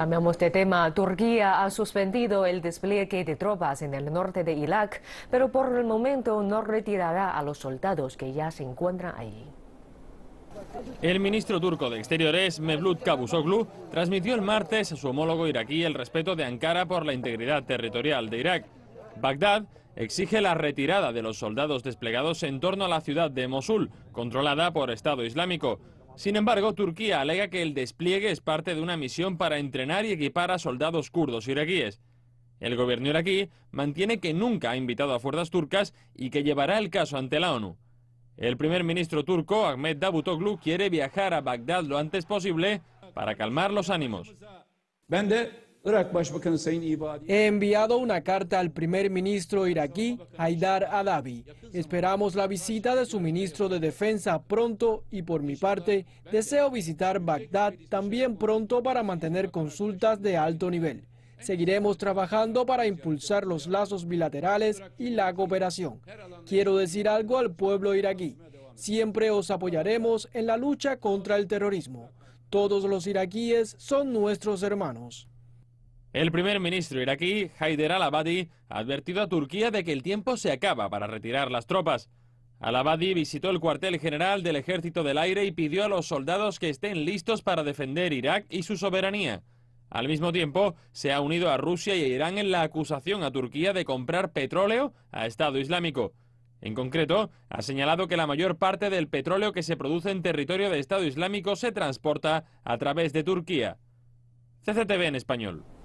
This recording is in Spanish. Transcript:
Cambiamos de tema. Turquía ha suspendido el despliegue de tropas en el norte de Irak, pero por el momento no retirará a los soldados que ya se encuentran allí. El ministro turco de Exteriores, Mevlut Cavusoglu, transmitió el martes a su homólogo iraquí el respeto de Ankara por la integridad territorial de Irak. Bagdad exige la retirada de los soldados desplegados en torno a la ciudad de Mosul, controlada por Estado Islámico. Sin embargo, Turquía alega que el despliegue es parte de una misión para entrenar y equipar a soldados kurdos iraquíes. El gobierno iraquí mantiene que nunca ha invitado a fuerzas turcas y que llevará el caso ante la ONU. El primer ministro turco, Ahmet Davutoglu, quiere viajar a Bagdad lo antes posible para calmar los ánimos. He enviado una carta al primer ministro iraquí, Haidar Adabi. Esperamos la visita de su ministro de Defensa pronto y por mi parte deseo visitar Bagdad también pronto para mantener consultas de alto nivel. Seguiremos trabajando para impulsar los lazos bilaterales y la cooperación. Quiero decir algo al pueblo iraquí. Siempre os apoyaremos en la lucha contra el terrorismo. Todos los iraquíes son nuestros hermanos. El primer ministro iraquí, Haider al-Abadi, ha advertido a Turquía de que el tiempo se acaba para retirar las tropas. Al-Abadi visitó el cuartel general del Ejército del Aire y pidió a los soldados que estén listos para defender Irak y su soberanía. Al mismo tiempo, se ha unido a Rusia y a Irán en la acusación a Turquía de comprar petróleo a Estado Islámico. En concreto, ha señalado que la mayor parte del petróleo que se produce en territorio de Estado Islámico se transporta a través de Turquía. CCTV en español.